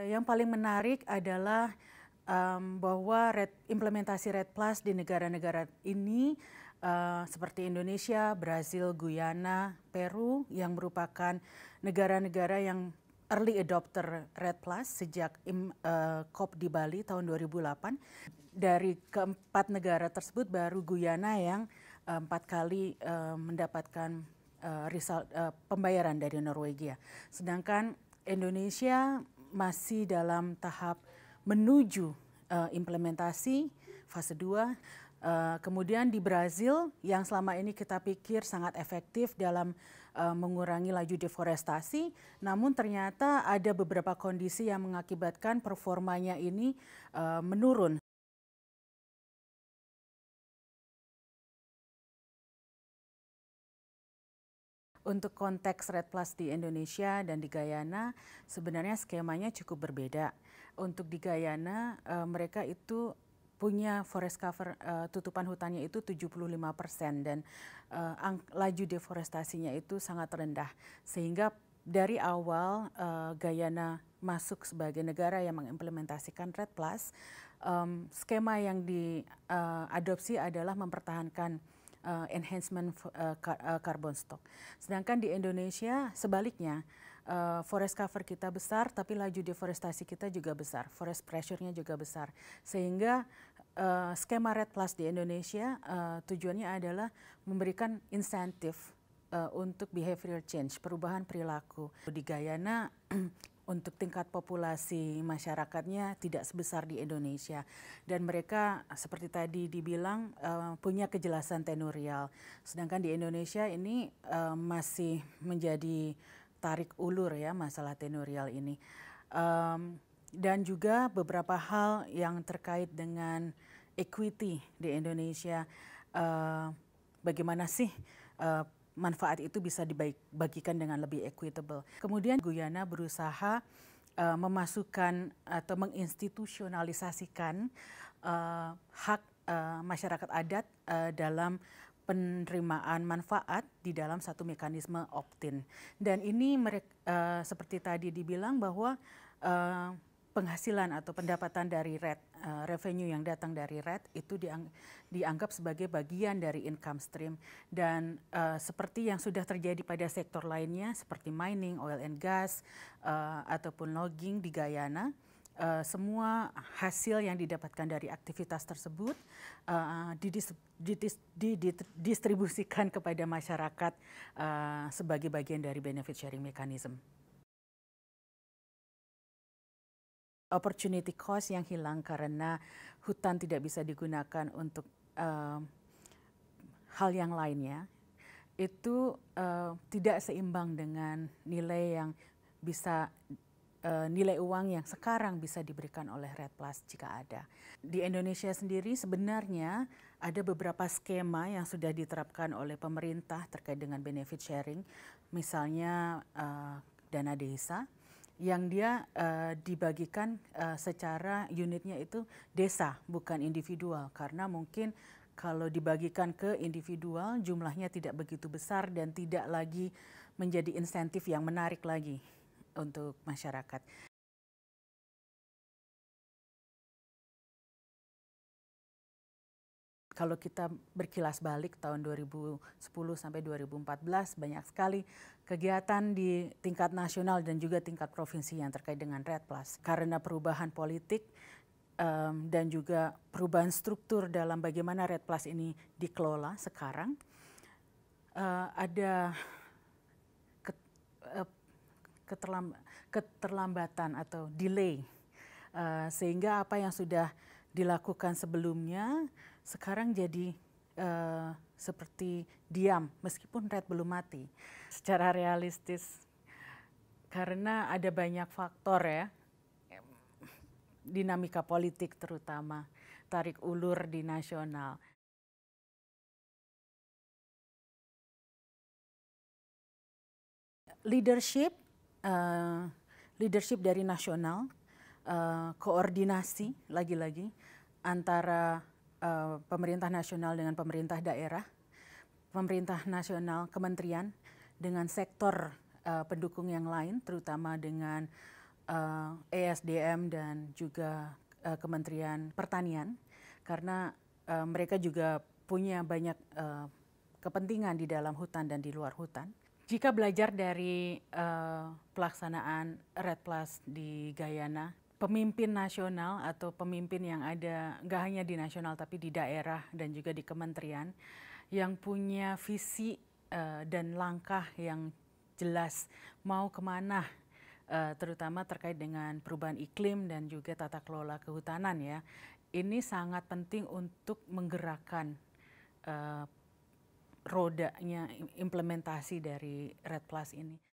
Eh, yang paling menarik adalah um, bahwa red, implementasi Red Plus di negara-negara ini uh, seperti Indonesia, Brazil, Guyana, Peru yang merupakan negara-negara yang early adopter Red Plus sejak uh, COP di Bali tahun 2008. Dari keempat negara tersebut baru Guyana yang uh, empat kali uh, mendapatkan uh, result, uh, pembayaran dari Norwegia. Sedangkan Indonesia masih dalam tahap menuju uh, implementasi fase 2. Uh, eh, kemudian di Brazil yang selama ini kita pikir sangat efektif dalam uh, mengurangi laju deforestasi, namun ternyata ada beberapa kondisi yang mengakibatkan performanya ini uh, menurun Untuk konteks red plus di Indonesia dan di Guyana sebenarnya skemanya cukup berbeda. Untuk di Guyana uh, mereka itu punya forest cover uh, tutupan hutannya itu 75% dan uh, ang laju deforestasinya itu sangat rendah sehingga dari awal uh, Guyana masuk sebagai negara yang mengimplementasikan Red Plus um, skema yang diadopsi uh, adalah mempertahankan uh, enhancement uh, carbon stock. Sedangkan di Indonesia sebaliknya uh, forest cover kita besar tapi laju deforestasi kita juga besar, forest pressure-nya juga besar. Sehingga uh, skema Red Plus di Indonesia uh, tujuannya adalah memberikan insentif uh, untuk behavioral change, perubahan perilaku. Di Guyana untuk tingkat populasi masyarakatnya tidak sebesar di Indonesia dan mereka seperti tadi dibilang eh, punya kejelasan tenurial sedangkan di Indonesia ini eh, masih menjadi tarik ulur ya masalah tenurial ini dan juga beberapa hal yang terkait dengan equity di Indonesia eh, bagaimana sih manfaat itu bisa dibagikan dengan lebih equitable. Kemudian Guyana berusaha uh, memasukkan atau menginstitusionalisasikan uh, hak uh, masyarakat adat uh, dalam penerimaan manfaat di dalam satu mekanisme opt-in. Dan ini uh, seperti tadi dibilang bahwa uh, penghasilan atau pendapatan dari red uh, revenue yang datang dari red itu diang, dianggap sebagai bagian dari income stream dan uh, seperti yang sudah terjadi pada sektor lainnya seperti mining, oil and gas uh, ataupun logging di Guyana uh, semua hasil yang didapatkan dari aktivitas tersebut uh, didis, didis, didistribusikan kepada masyarakat uh, sebagai bagian dari benefit sharing mechanism. opportunity cost yang hilang karena hutan tidak bisa digunakan untuk uh, hal yang lainnya itu uh, tidak seimbang dengan nilai yang bisa uh, nilai uang yang sekarang bisa diberikan oleh Red Plus jika ada. Di Indonesia sendiri sebenarnya ada beberapa skema yang sudah diterapkan oleh pemerintah terkait dengan benefit sharing, misalnya uh, dana desa yang dia uh, dibagikan uh, secara unitnya itu desa bukan individual karena mungkin kalau dibagikan ke individual jumlahnya tidak begitu besar dan tidak lagi menjadi insentif yang menarik lagi untuk masyarakat. kalau kita berkilas balik tahun 2010 sampai 2014 banyak sekali kegiatan di tingkat nasional dan juga tingkat provinsi yang terkait dengan Red Plus karena perubahan politik um, dan juga perubahan struktur dalam bagaimana Red Plus ini dikelola sekarang uh, ada eh, keterlambatan atau delay uh, sehingga apa yang sudah dilakukan sebelumnya sekarang jadi uh, seperti diam meskipun red belum mati secara realistis karena ada banyak faktor ya dinamika politik terutama tarik ulur di nasional. Leadership, uh, leadership dari nasional, uh, koordinasi lagi-lagi antara Eh, pemerintah nasional dengan pemerintah daerah, pemerintah nasional, kementerian dengan sektor uh, pendukung yang lain, terutama dengan uh, eh, ESDM dan juga uh, Kementerian Pertanian, karena uh, mereka juga punya banyak uh, kepentingan di dalam hutan dan di luar hutan. Jika belajar dari uh, pelaksanaan Red Plus di Guyana, pemimpin nasional atau pemimpin yang ada nggak hanya di nasional tapi di daerah dan juga di kementerian yang punya visi uh, dan langkah yang jelas mau kemana uh, terutama terkait dengan perubahan iklim dan juga tata kelola kehutanan ya ini sangat penting untuk menggerakkan uh, rodanya implementasi dari Red Plus ini.